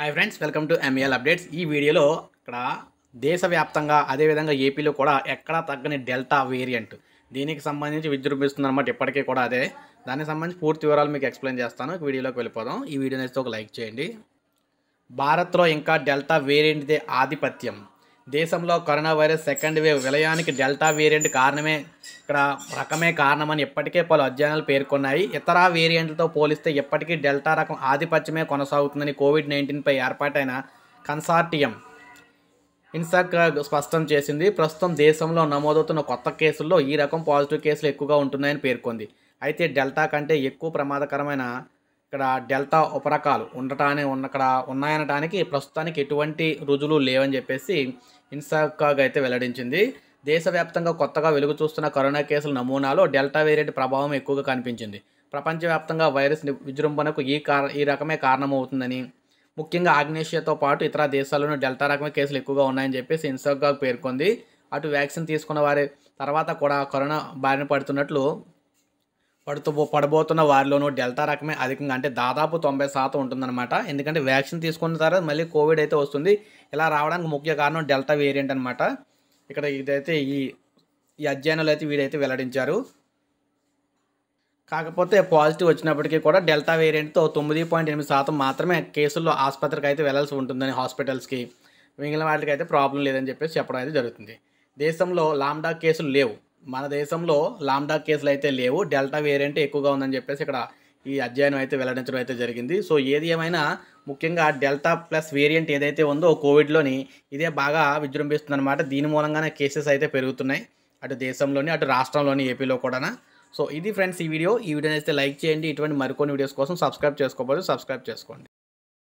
hi friends welcome to MAL updates ఈ వీడియోలో ఇక్కడ దేశవ్యాప్తంగా అదేవిధంగా ఏపీలో కూడా ఎక్కడా తగ్గని డెల్టా వేరియంట్ దీనికి సంబంధించి విజృంభిస్తుందన్నమాట ఇప్పటికీ కూడా అదే దానికి సంబంధించి పూర్తి వివరాలు మీకు ఎక్స్ప్లెయిన్ చేస్తాను వీడియోలోకి వెళ్ళిపోదాం ఈ వీడియోని ఒక లైక్ చేయండి భారత్లో ఇంకా డెల్టా వేరియంట్దే ఆధిపత్యం దేశంలో కరోనా వైరస్ సెకండ్ వేవ్ విలయానికి డెల్టా వేరియంట్ కారణమే ఇక్కడ రకమే కారణమని ఇప్పటికే పలు అధ్యయనాలు పేర్కొన్నాయి ఇతర వేరియంట్లతో పోలిస్తే ఇప్పటికీ డెల్టా రకం ఆధిపత్యమే కొనసాగుతుందని కోవిడ్ నైన్టీన్పై ఏర్పాటైన కన్సార్టియం ఇన్సాక్ స్పష్టం చేసింది ప్రస్తుతం దేశంలో నమోదవుతున్న కొత్త కేసుల్లో ఈ రకం పాజిటివ్ కేసులు ఎక్కువగా ఉంటున్నాయని పేర్కొంది అయితే డెల్టా కంటే ఎక్కువ ప్రమాదకరమైన ఇక్కడ డెల్టా ఉపరకాలు ఉండటానే ఉన్న ఇక్కడ ఉన్నాయనటానికి ప్రస్తుతానికి ఎటువంటి రుజువులు లేవని చెప్పేసి ఇన్సాకాగ్ అయితే వెల్లడించింది దేశవ్యాప్తంగా కొత్తగా వెలుగు చూస్తున్న కరోనా కేసుల నమూనాలో డెల్టా వేరియంట్ ప్రభావం ఎక్కువగా కనిపించింది ప్రపంచవ్యాప్తంగా వైరస్ విజృంభణకు ఈ కార ఈ రకమే కారణమవుతుందని ముఖ్యంగా ఆగ్నేషియాతో పాటు ఇతర దేశాల్లోనూ డెల్టా రకమే కేసులు ఎక్కువగా ఉన్నాయని చెప్పేసి ఇన్సాకాగ్ పేర్కొంది అటు వ్యాక్సిన్ తీసుకున్న వారి తర్వాత కూడా కరోనా బారిన పడుతున్నట్లు పడుతూ పడబోతున్న వారిలోనూ డెల్టా రకమే అధికంగా అంటే దాదాపు తొంభై శాతం ఉంటుందన్నమాట ఎందుకంటే వ్యాక్సిన్ తీసుకున్న తర్వాత మళ్ళీ కోవిడ్ అయితే వస్తుంది ఇలా రావడానికి ముఖ్య కారణం డెల్టా వేరియంట్ అనమాట ఇక్కడ ఇదైతే ఈ ఈ అధ్యయనంలో అయితే వీడైతే వెల్లడించారు కాకపోతే పాజిటివ్ వచ్చినప్పటికీ కూడా డెల్టా వేరియంట్తో తొమ్మిది పాయింట్ ఎనిమిది శాతం మాత్రమే కేసుల్లో ఆసుపత్రికి అయితే వెళ్ళాల్సి ఉంటుందని హాస్పిటల్స్కి మిగిలిన వాటికి అయితే ప్రాబ్లం లేదని చెప్పేసి చెప్పడం అయితే జరుగుతుంది దేశంలో లామ్డా కేసులు లేవు మన దేశంలో లామ్డా కేసులు అయితే లేవు డెల్టా వేరియంట్ ఎక్కువగా ఉందని చెప్పేసి ఇక్కడ ఈ అధ్యయనం అయితే వెల్లడించడం అయితే జరిగింది సో ఏది ఏమైనా ముఖ్యంగా డెల్టా ప్లస్ వేరియంట్ ఏదైతే ఉందో కోవిడ్లోని ఇదే బాగా విజృంభిస్తుందన్నమాట దీని మూలంగానే కేసెస్ అయితే పెరుగుతున్నాయి అటు దేశంలోని అటు రాష్ట్రంలోని ఏపీలో కూడా సో ఇది ఫ్రెండ్స్ ఈ వీడియో ఈ వీడియోని అయితే లైక్ చేయండి ఇటువంటి మరికొన్ని వీడియోస్ కోసం సబ్స్క్రైబ్ చేసుకోకపోతే సబ్స్క్రైబ్ చేసుకోండి